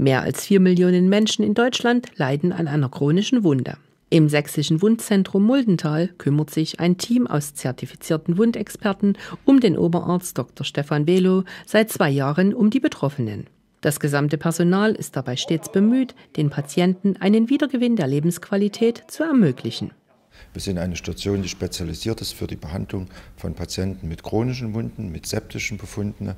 Mehr als vier Millionen Menschen in Deutschland leiden an einer chronischen Wunde. Im sächsischen Wundzentrum Muldental kümmert sich ein Team aus zertifizierten Wundexperten um den Oberarzt Dr. Stefan Velo seit zwei Jahren um die Betroffenen. Das gesamte Personal ist dabei stets bemüht, den Patienten einen Wiedergewinn der Lebensqualität zu ermöglichen. Wir sind eine Station, die spezialisiert ist für die Behandlung von Patienten mit chronischen Wunden, mit septischen Befunden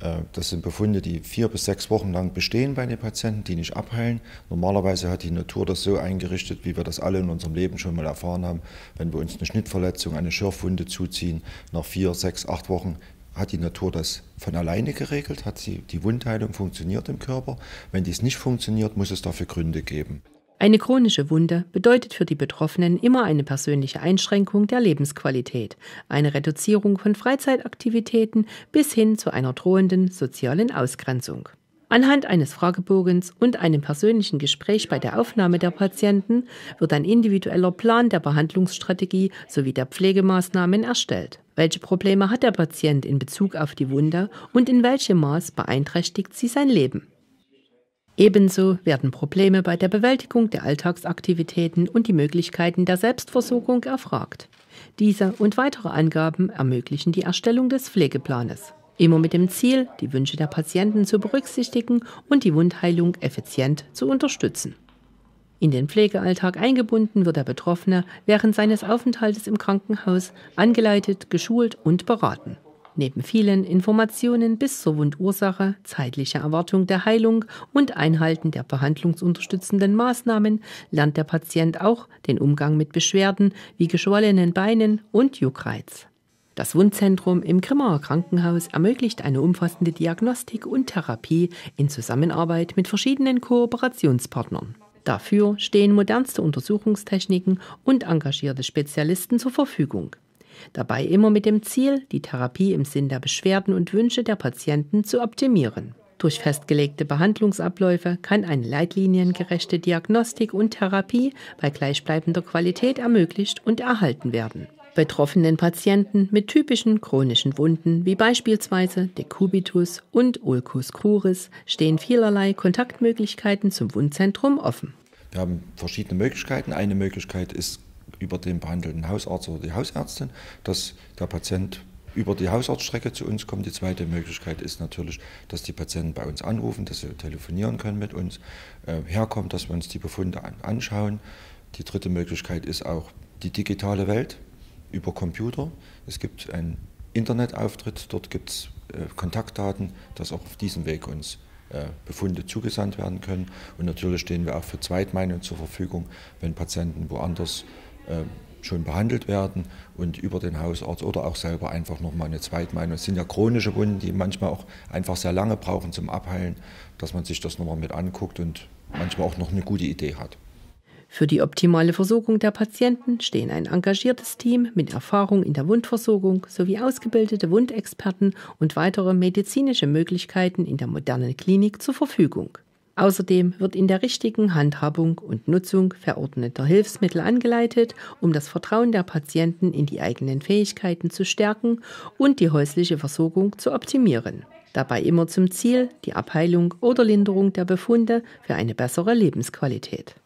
äh, das sind Befunde, die vier bis sechs Wochen lang bestehen bei den Patienten, die nicht abheilen. Normalerweise hat die Natur das so eingerichtet, wie wir das alle in unserem Leben schon mal erfahren haben. Wenn wir uns eine Schnittverletzung, eine Schürfwunde zuziehen, nach vier, sechs, acht Wochen hat die Natur das von alleine geregelt, hat die Wundheilung funktioniert im Körper. Wenn dies nicht funktioniert, muss es dafür Gründe geben. Eine chronische Wunde bedeutet für die Betroffenen immer eine persönliche Einschränkung der Lebensqualität, eine Reduzierung von Freizeitaktivitäten bis hin zu einer drohenden sozialen Ausgrenzung. Anhand eines Fragebogens und einem persönlichen Gespräch bei der Aufnahme der Patienten wird ein individueller Plan der Behandlungsstrategie sowie der Pflegemaßnahmen erstellt. Welche Probleme hat der Patient in Bezug auf die Wunde und in welchem Maß beeinträchtigt sie sein Leben? Ebenso werden Probleme bei der Bewältigung der Alltagsaktivitäten und die Möglichkeiten der Selbstversorgung erfragt. Diese und weitere Angaben ermöglichen die Erstellung des Pflegeplanes. Immer mit dem Ziel, die Wünsche der Patienten zu berücksichtigen und die Wundheilung effizient zu unterstützen. In den Pflegealltag eingebunden wird der Betroffene während seines Aufenthaltes im Krankenhaus angeleitet, geschult und beraten. Neben vielen Informationen bis zur Wundursache, zeitlicher Erwartung der Heilung und Einhalten der behandlungsunterstützenden Maßnahmen lernt der Patient auch den Umgang mit Beschwerden wie geschwollenen Beinen und Juckreiz. Das Wundzentrum im Grimmaer Krankenhaus ermöglicht eine umfassende Diagnostik und Therapie in Zusammenarbeit mit verschiedenen Kooperationspartnern. Dafür stehen modernste Untersuchungstechniken und engagierte Spezialisten zur Verfügung. Dabei immer mit dem Ziel, die Therapie im Sinn der Beschwerden und Wünsche der Patienten zu optimieren. Durch festgelegte Behandlungsabläufe kann eine leitliniengerechte Diagnostik und Therapie bei gleichbleibender Qualität ermöglicht und erhalten werden. Betroffenen Patienten mit typischen chronischen Wunden wie beispielsweise Decubitus und Ulcus cruris stehen vielerlei Kontaktmöglichkeiten zum Wundzentrum offen. Wir haben verschiedene Möglichkeiten. Eine Möglichkeit ist über den behandelnden Hausarzt oder die Hausärztin, dass der Patient über die Hausarztstrecke zu uns kommt. Die zweite Möglichkeit ist natürlich, dass die Patienten bei uns anrufen, dass sie telefonieren können mit uns, äh, herkommt, dass wir uns die Befunde an, anschauen. Die dritte Möglichkeit ist auch die digitale Welt über Computer. Es gibt einen Internetauftritt, dort gibt es äh, Kontaktdaten, dass auch auf diesem Weg uns äh, Befunde zugesandt werden können. Und natürlich stehen wir auch für Zweitmeinungen zur Verfügung, wenn Patienten woanders ähm, schon behandelt werden und über den Hausarzt oder auch selber einfach nochmal eine Zweitmeinung. Es sind ja chronische Wunden, die manchmal auch einfach sehr lange brauchen zum Abheilen, dass man sich das nochmal mit anguckt und manchmal auch noch eine gute Idee hat. Für die optimale Versorgung der Patienten stehen ein engagiertes Team mit Erfahrung in der Wundversorgung sowie ausgebildete Wundexperten und weitere medizinische Möglichkeiten in der modernen Klinik zur Verfügung. Außerdem wird in der richtigen Handhabung und Nutzung verordneter Hilfsmittel angeleitet, um das Vertrauen der Patienten in die eigenen Fähigkeiten zu stärken und die häusliche Versorgung zu optimieren. Dabei immer zum Ziel die Abheilung oder Linderung der Befunde für eine bessere Lebensqualität.